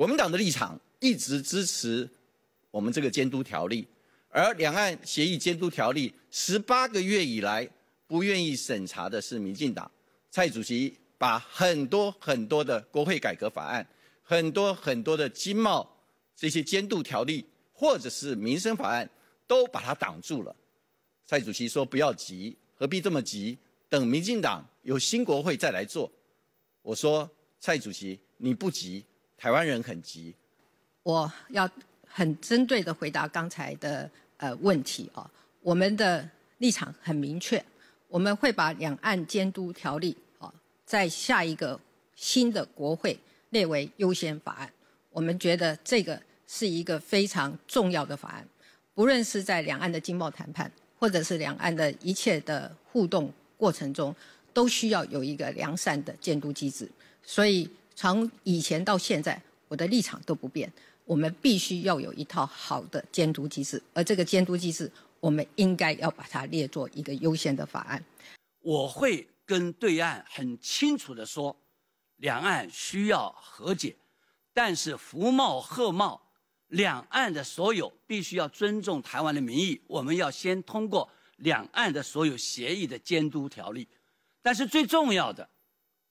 我们党的立场一直支持我们这个监督条例，而两岸协议监督条例十八个月以来不愿意审查的是民进党。蔡主席把很多很多的国会改革法案、很多很多的经贸这些监督条例或者是民生法案都把它挡住了。蔡主席说：“不要急，何必这么急？等民进党有新国会再来做。”我说：“蔡主席，你不急。”台湾人很急，我要很针对的回答刚才的呃问题哦。我们的立场很明确，我们会把两岸监督条例哦，在下一个新的国会列为优先法案。我们觉得这个是一个非常重要的法案，不论是在两岸的经贸谈判，或者是两岸的一切的互动过程中，都需要有一个良善的监督机制。所以。从以前到现在，我的立场都不变。我们必须要有一套好的监督机制，而这个监督机制，我们应该要把它列作一个优先的法案。我会跟对岸很清楚的说，两岸需要和解，但是福茂贺茂，两岸的所有必须要尊重台湾的民意。我们要先通过两岸的所有协议的监督条例，但是最重要的，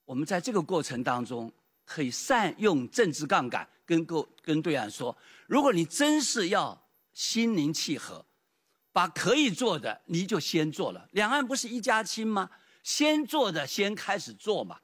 我们在这个过程当中。可以善用政治杠杆，跟够跟对岸说，如果你真是要心灵契合，把可以做的你就先做了。两岸不是一家亲吗？先做的先开始做嘛。